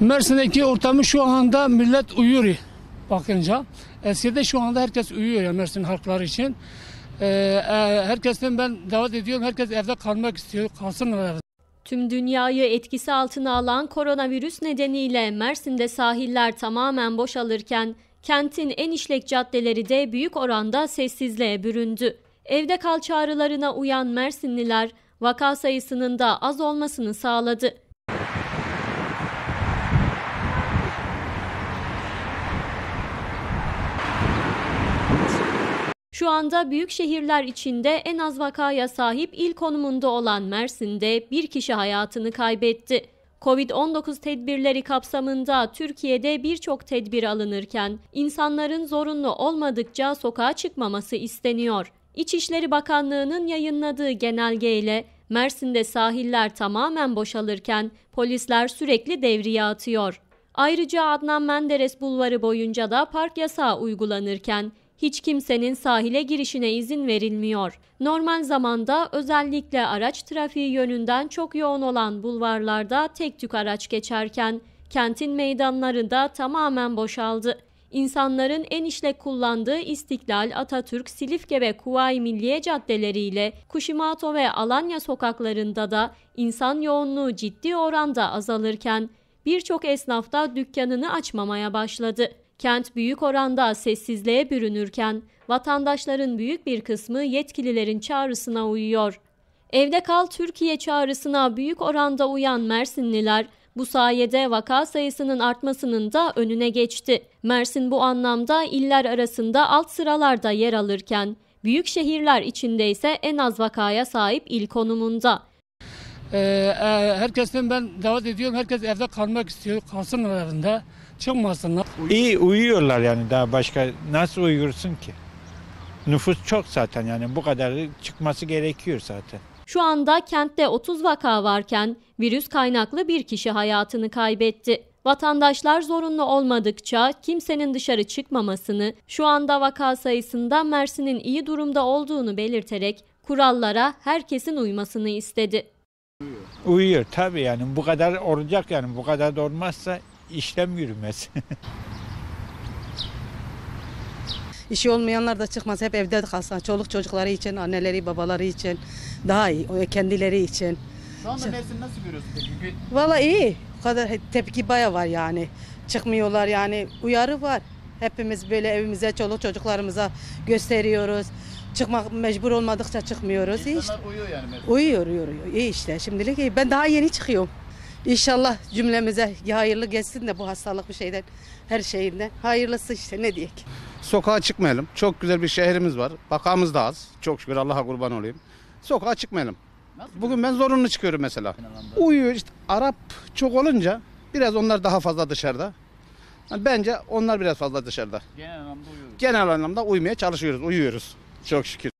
Mersin'deki ortamı şu anda millet uyuyor bakınca. Eskide şu anda herkes uyuyor ya Mersin halkları için. Ee, e, herkesten ben davet ediyorum. Herkes evde kalmak istiyor. Kalsınlar evde. Tüm dünyayı etkisi altına alan koronavirüs nedeniyle Mersin'de sahiller tamamen boşalırken kentin en işlek caddeleri de büyük oranda sessizliğe büründü. Evde kal çağrılarına uyan Mersinliler vaka sayısının da az olmasını sağladı. Şu anda büyük şehirler içinde en az vakaya sahip il konumunda olan Mersin'de bir kişi hayatını kaybetti. Covid-19 tedbirleri kapsamında Türkiye'de birçok tedbir alınırken insanların zorunlu olmadıkça sokağa çıkmaması isteniyor. İçişleri Bakanlığı'nın yayınladığı genelgeyle Mersin'de sahiller tamamen boşalırken polisler sürekli devriye atıyor. Ayrıca Adnan Menderes Bulvarı boyunca da park yasağı uygulanırken hiç kimsenin sahile girişine izin verilmiyor. Normal zamanda özellikle araç trafiği yönünden çok yoğun olan bulvarlarda tek tük araç geçerken kentin meydanları da tamamen boşaldı. İnsanların en işlek kullandığı İstiklal, Atatürk, Silifke ve Kuvayi Milliye caddeleriyle Kuşimato ve Alanya sokaklarında da insan yoğunluğu ciddi oranda azalırken birçok esnaf da dükkanını açmamaya başladı. Kent büyük oranda sessizliğe bürünürken vatandaşların büyük bir kısmı yetkililerin çağrısına uyuyor. Evde kal Türkiye çağrısına büyük oranda uyan Mersinliler bu sayede vaka sayısının artmasının da önüne geçti. Mersin bu anlamda iller arasında alt sıralarda yer alırken büyük şehirler içinde ise en az vakaya sahip il konumunda. Ee, e, herkesten ben davet ediyorum. Herkes evde kalmak istiyor. Kalsın evinde çıkmasınlar. İyi uyuyorlar yani daha başka nasıl uyursun ki? Nüfus çok zaten yani bu kadar çıkması gerekiyor zaten. Şu anda kentte 30 vaka varken virüs kaynaklı bir kişi hayatını kaybetti. Vatandaşlar zorunlu olmadıkça kimsenin dışarı çıkmamasını, şu anda vaka sayısında Mersin'in iyi durumda olduğunu belirterek kurallara herkesin uymasını istedi. Uyuyor tabii yani bu kadar olacak yani bu kadar da olmazsa işlem yürümez. İşi olmayanlar da çıkmaz. Hep evde kalsa. Çoluk çocukları için, anneleri, babaları için. Daha iyi. Kendileri için. Şu anda mevsim nasıl görüyorsun peki? Valla iyi. O kadar tepki baya var yani. Çıkmıyorlar yani. Uyarı var. Hepimiz böyle evimize, çoluk çocuklarımıza gösteriyoruz. Çıkmak mecbur olmadıkça çıkmıyoruz. İnsanlar iyi uyuyor yani. Mevsim. Uyuyor, uyuyor. İyi işte. Şimdilik iyi. Ben daha yeni çıkıyorum. İnşallah cümlemize hayırlı geçsin de bu hastalık bir şeyden, her şeyinde Hayırlısı işte ne diyek. Sokağa çıkmayalım. Çok güzel bir şehrimiz var. Bakamız da az. Çok şükür Allah'a kurban olayım. Sokağa çıkmayalım. Bugün ben zorunlu çıkıyorum mesela. Uyuyor işte Arap çok olunca biraz onlar daha fazla dışarıda. bence onlar biraz fazla dışarıda. Genel anlamda uyuyoruz. Genel anlamda uyumaya çalışıyoruz, uyuyoruz. Çok şükür.